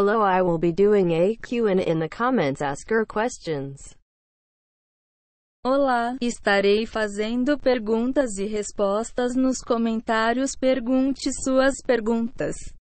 Hello I will be doing a Q&A in the comments ask her questions. Olá, estarei fazendo perguntas e respostas nos comentários. Pergunte suas perguntas.